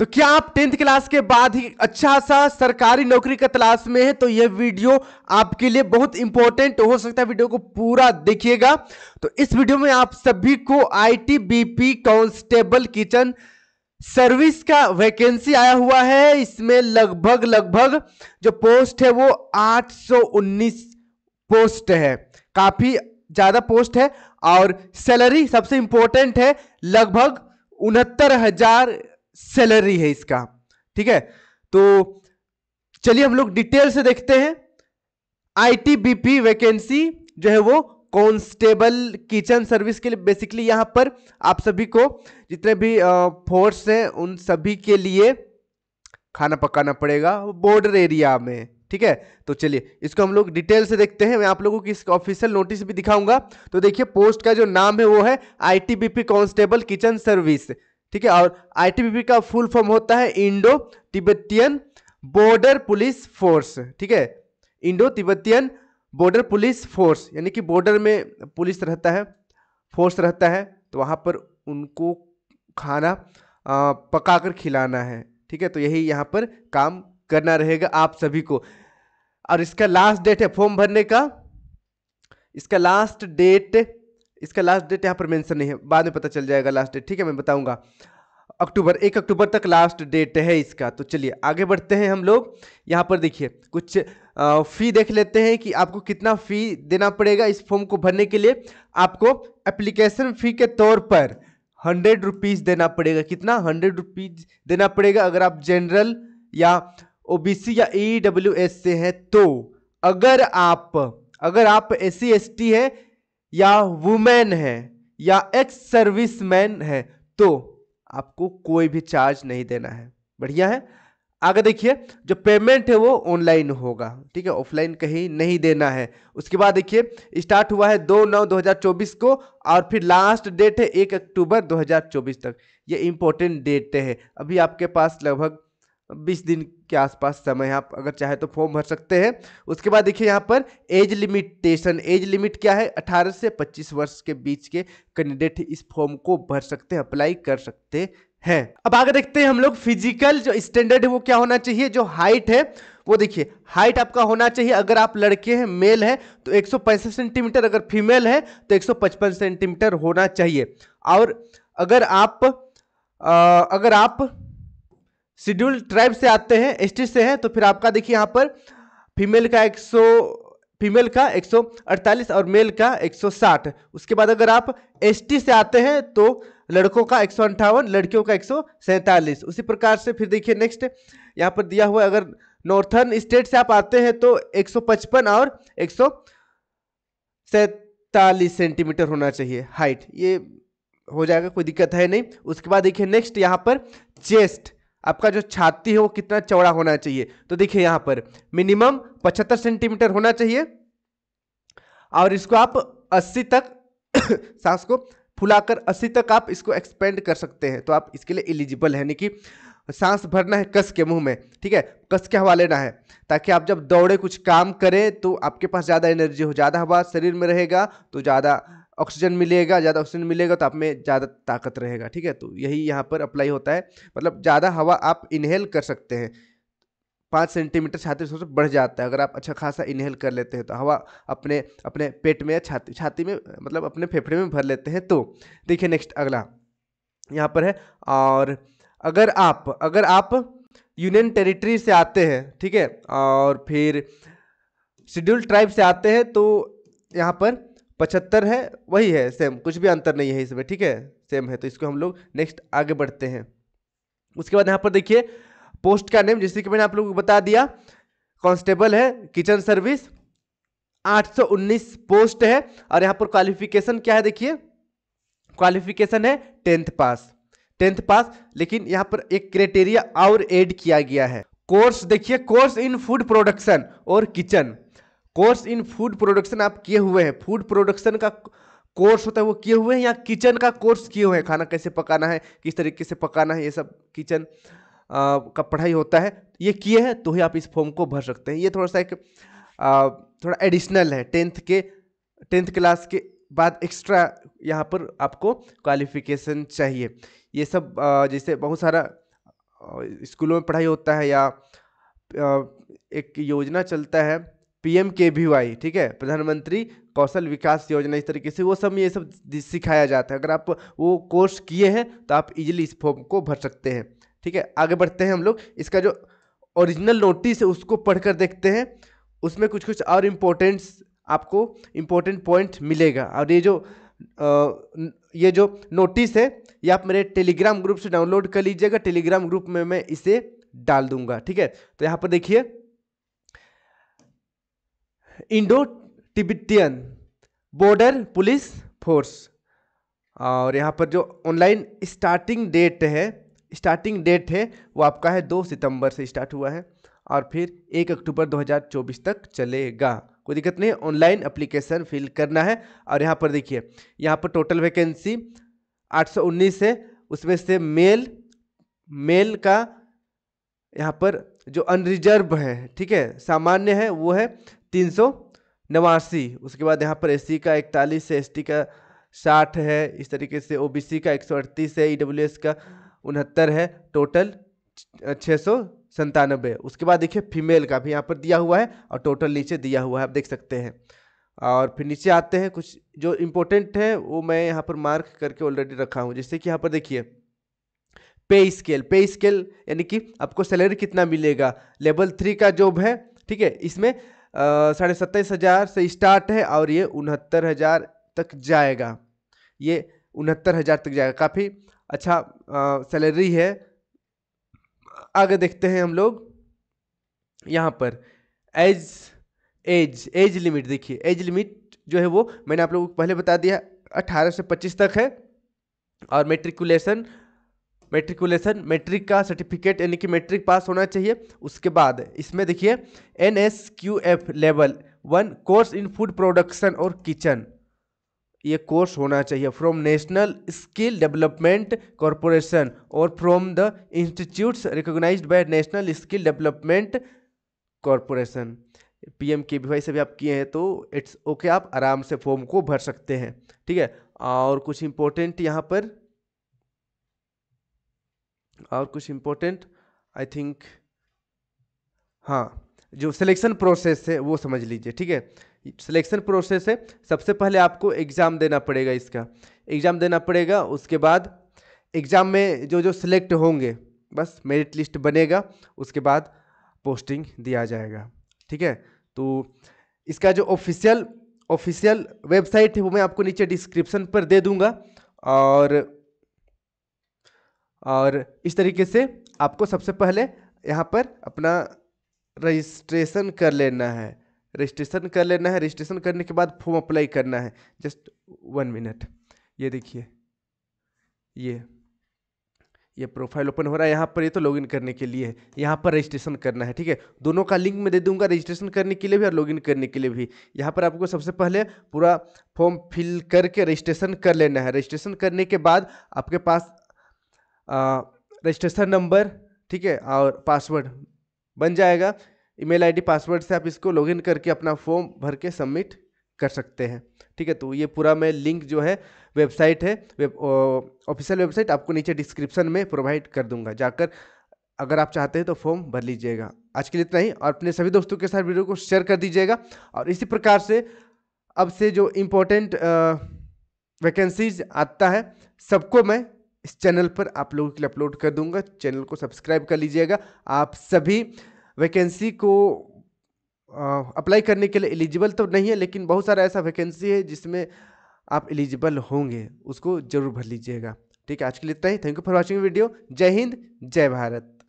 तो क्या आप टेंथ क्लास के बाद ही अच्छा सा सरकारी नौकरी का तलाश में है तो यह वीडियो आपके लिए बहुत इंपॉर्टेंट हो सकता है वीडियो को पूरा देखिएगा तो इस वीडियो में आप सभी को आईटीबीपी कांस्टेबल किचन सर्विस का वैकेंसी आया हुआ है इसमें लगभग लगभग जो पोस्ट है वो 819 पोस्ट है काफी ज्यादा पोस्ट है और सैलरी सबसे इंपॉर्टेंट है लगभग उनहत्तर हजार सैलरी है इसका ठीक है तो चलिए हम लोग डिटेल से देखते हैं आईटीबीपी वैकेंसी जो है वो कॉन्स्टेबल किचन सर्विस के लिए बेसिकली यहां पर आप सभी को जितने भी फोर्स हैं उन सभी के लिए खाना पकाना पड़ेगा बॉर्डर एरिया में ठीक है तो चलिए इसको हम लोग डिटेल से देखते हैं मैं आप लोगों की इसका ऑफिशियल नोटिस भी दिखाऊंगा तो देखिए पोस्ट का जो नाम है वो है आईटीबीपी कांस्टेबल किचन सर्विस ठीक है और आईटीबीपी का फुल फॉर्म होता है Indo Tibetan border police force ठीक है Indo Tibetan border police force यानी कि बॉर्डर में पुलिस रहता है फोर्स रहता है तो वहाँ पर उनको खाना पकाकर पका कर खिलाना है ठीक है तो यही यहाँ पर काम करना रहेगा आप सभी को और इसका लास्ट डेट है फॉर्म भरने का इसका लास्ट डेट इसका लास्ट डेट यहाँ पर मेंशन नहीं है बाद में पता चल जाएगा लास्ट डेट ठीक है मैं बताऊँगा अक्टूबर एक अक्टूबर तक लास्ट डेट है इसका तो चलिए आगे बढ़ते हैं हम लोग यहाँ पर देखिए कुछ फ़ी देख लेते हैं कि आपको कितना फ़ी देना पड़ेगा इस फॉर्म को भरने के लिए आपको एप्लीकेशन फ़ी के तौर पर हंड्रेड रुपीज़ देना पड़ेगा कितना हंड्रेड रुपीज़ देना पड़ेगा अगर आप जनरल या ओ या ई डब्ल्यू एस से हैं तो अगर आप अगर आप एस सी एस टी हैं या वुमेन है या एक्स सर्विसमैन है तो आपको कोई भी चार्ज नहीं देना है बढ़िया है आगे देखिए जो पेमेंट है वो ऑनलाइन होगा ठीक है ऑफलाइन कहीं नहीं देना है उसके बाद देखिए स्टार्ट हुआ है दो नौ चौबीस को और फिर लास्ट डेट है एक अक्टूबर 2024 तक ये इम्पोर्टेंट डेट है अभी आपके पास लगभग बीस दिन के आसपास समय आप अगर चाहे तो फॉर्म भर सकते हैं उसके बाद देखिए यहाँ पर एज लिमिटेशन एज लिमिट क्या है 18 से 25 वर्ष के बीच के कैंडिडेट इस फॉर्म को भर सकते हैं अप्लाई कर सकते हैं अब आगे देखते हैं हम लोग फिजिकल जो स्टैंडर्ड है वो क्या होना चाहिए जो हाइट है वो देखिए हाइट आपका होना चाहिए अगर आप लड़के हैं मेल तो है तो एक सेंटीमीटर अगर फीमेल है तो एक सेंटीमीटर होना चाहिए और अगर आप आ, अगर आप शेड्यूल ट्राइब से आते हैं एसटी से है तो फिर आपका देखिए यहाँ पर फीमेल का 100 फीमेल का 148 और मेल का 160 उसके बाद अगर आप एसटी से आते हैं तो लड़कों का एक लड़कियों का एक उसी प्रकार से फिर देखिए नेक्स्ट यहाँ पर दिया हुआ अगर नॉर्थर्न स्टेट से आप आते हैं तो 155 और एक सेंटीमीटर होना चाहिए हाइट ये हो जाएगा कोई दिक्कत है नहीं उसके बाद देखिए नेक्स्ट यहाँ पर चेस्ट आपका जो छाती है वो कितना चौड़ा होना चाहिए तो देखिए यहाँ पर मिनिमम पचहत्तर सेंटीमीटर होना चाहिए और इसको आप 80 तक सांस को फुलाकर 80 तक आप इसको एक्सपेंड कर सकते हैं तो आप इसके लिए एलिजिबल है यानी कि सांस भरना है कस के मुंह में ठीक है कस के हवा लेना है ताकि आप जब दौड़े कुछ काम करें तो आपके पास ज़्यादा एनर्जी हो ज़्यादा हवा शरीर में रहेगा तो ज़्यादा ऑक्सीजन मिलेगा ज़्यादा ऑक्सीजन मिलेगा तो आप में ज़्यादा ताकत रहेगा ठीक है तो यही यहाँ पर अप्लाई होता है मतलब ज़्यादा हवा आप इनहेल कर सकते हैं पाँच सेंटीमीटर छाती से बढ़ जाता है अगर आप अच्छा खासा इनहेल कर लेते हैं तो हवा अपने अपने पेट में या छाती छाती में मतलब अपने फेफड़े में भर लेते हैं तो देखिए नेक्स्ट अगला यहाँ पर है और अगर आप अगर आप यूनियन टेरिटरी से आते हैं ठीक है और फिर शेड्यूल ट्राइब से आते हैं तो यहाँ पर पचहत्तर है वही है सेम कुछ भी अंतर नहीं है इसमें ठीक है सेम है तो इसको हम लोग नेक्स्ट आगे बढ़ते हैं उसके बाद यहाँ पर देखिए पोस्ट का नेम जैसे कि मैंने आप लोगों को बता दिया कांस्टेबल है किचन सर्विस 819 पोस्ट है और यहाँ पर क्वालिफिकेशन क्या है देखिए क्वालिफिकेशन है टेंथ पास टेंथ पास लेकिन यहाँ पर एक क्राइटेरिया और एड किया गया है कोर्स देखिए कोर्स इन फूड प्रोडक्शन और kitchen course in food production आप किए हुए हैं फूड प्रोडक्शन का कोर्स होता है वो किए हुए हैं या किचन का कोर्स किए हुए हैं खाना कैसे पकाना है किस तरीके से पकाना है ये सब किचन का पढ़ाई होता है ये किए हैं तो ही आप इस फॉर्म को भर सकते हैं ये थोड़ा सा एक आ, थोड़ा एडिशनल है टेंथ के टेंथ क्लास के बाद एक्स्ट्रा यहाँ पर आपको क्वालिफिकेशन चाहिए ये सब जैसे बहुत सारा स्कूलों में पढ़ाई होता है या एक योजना चलता है पीएम के वी वाई ठीक है प्रधानमंत्री कौशल विकास योजना इस तरीके से वो सब ये सब सिखाया जाता है अगर आप वो कोर्स किए हैं तो आप इजीली इस फॉर्म को भर सकते हैं ठीक है आगे बढ़ते हैं हम लोग इसका जो ओरिजिनल नोटिस है उसको पढ़कर देखते हैं उसमें कुछ कुछ और इम्पोर्टेंट्स आपको इम्पोर्टेंट पॉइंट मिलेगा और ये जो आ, ये जो नोटिस है ये आप मेरे टेलीग्राम ग्रुप से डाउनलोड कर लीजिएगा टेलीग्राम ग्रुप में मैं इसे डाल दूंगा ठीक है तो यहाँ पर देखिए Indo Tibetan border police force और यहाँ पर जो ऑनलाइन स्टार्टिंग डेट है स्टार्टिंग डेट है वो आपका है दो सितंबर से स्टार्ट हुआ है और फिर एक अक्टूबर 2024 तक चलेगा कोई दिक्कत नहीं ऑनलाइन अप्लीकेशन फिल करना है और यहाँ पर देखिए यहाँ पर टोटल वैकेंसी 819 है उसमें से मेल मेल का यहाँ पर जो अनरिजर्व है ठीक है सामान्य है वो है तीन सौ नवासी उसके बाद यहाँ पर एस का इकतालीस है एस का साठ है इस तरीके से ओ का एक सौ अड़तीस है ई e का उनहत्तर है टोटल छः सौ संतानबे उसके बाद देखिए फीमेल का भी यहाँ पर दिया हुआ है और टोटल नीचे दिया हुआ है आप देख सकते हैं और फिर नीचे आते हैं कुछ जो इम्पोर्टेंट है वो मैं यहाँ पर मार्क करके ऑलरेडी रखा हूँ जैसे कि यहाँ पर देखिए पे स्केल पे स्केल यानी कि आपको सैलरी कितना मिलेगा लेवल थ्री का जॉब है ठीक है इसमें साढ़े सत्ताईस हज़ार से स्टार्ट है और ये उनहत्तर हज़ार तक जाएगा ये उनहत्तर हज़ार तक जाएगा काफ़ी अच्छा सैलरी है आगे देखते हैं हम लोग यहाँ पर एज एज एज लिमिट देखिए एज लिमिट जो है वो मैंने आप लोगों को पहले बता दिया अट्ठारह से पच्चीस तक है और मेट्रिकुलेशन मेट्रिकुलेशन मेट्रिक का सर्टिफिकेट यानी कि मेट्रिक पास होना चाहिए उसके बाद इसमें देखिए N S Q F level one course in food production और किचन ये कोर्स होना चाहिए from National Skill Development Corporation और from the institutes recognised by National Skill Development Corporation P M K V Y से भी आप किए हैं तो इट्स ओके okay, आप आराम से फॉर्म को भर सकते हैं ठीक है और कुछ इंपॉर्टेंट यहाँ पर और कुछ इम्पोर्टेंट आई थिंक हाँ जो सिलेक्शन प्रोसेस है वो समझ लीजिए ठीक है सिलेक्शन प्रोसेस है सबसे पहले आपको एग्ज़ाम देना पड़ेगा इसका एग्ज़ाम देना पड़ेगा उसके बाद एग्ज़ाम में जो जो सिलेक्ट होंगे बस मेरिट लिस्ट बनेगा उसके बाद पोस्टिंग दिया जाएगा ठीक है तो इसका जो ऑफिशियल ऑफिशियल वेबसाइट है वो मैं आपको नीचे डिस्क्रिप्शन पर दे दूंगा और और इस तरीके से आपको सबसे पहले यहाँ पर अपना रजिस्ट्रेशन कर लेना है रजिस्ट्रेशन कर लेना है रजिस्ट्रेशन करने के बाद फॉर्म अप्लाई करना है जस्ट वन मिनट ये देखिए ये ये प्रोफाइल ओपन हो रहा है यहाँ पर ये तो लॉगिन करने के लिए है यहाँ पर रजिस्ट्रेशन करना है ठीक है दोनों का लिंक मैं दे दूंगा रजिस्ट्रेशन करने के लिए भी और लॉगिन करने के लिए भी यहाँ पर आपको सबसे पहले पूरा फॉर्म फिल करके रजिस्ट्रेशन कर लेना है रजिस्ट्रेशन करने के बाद आपके पास रजिस्ट्रेशन नंबर ठीक है और पासवर्ड बन जाएगा ईमेल आईडी पासवर्ड से आप इसको लॉगिन करके अपना फॉर्म भर के सबमिट कर सकते हैं ठीक है तो ये पूरा मैं लिंक जो है वेबसाइट है वेब ऑफिशियल वेबसाइट आपको नीचे डिस्क्रिप्शन में प्रोवाइड कर दूंगा जाकर अगर आप चाहते हैं तो फॉर्म भर लीजिएगा आज के लिए इतना ही और अपने सभी दोस्तों के साथ वीडियो को शेयर कर दीजिएगा और इसी प्रकार से अब से जो इम्पोर्टेंट वैकेंसीज आता है सबको मैं इस चैनल पर आप लोगों के लिए अपलोड कर दूंगा चैनल को सब्सक्राइब कर लीजिएगा आप सभी वैकेंसी को अप्लाई करने के लिए एलिजिबल तो नहीं है लेकिन बहुत सारा ऐसा वैकेंसी है जिसमें आप एलिजिबल होंगे उसको जरूर भर लीजिएगा ठीक है आज के लिए इतना ही thank you for watching video जय हिंद जय भारत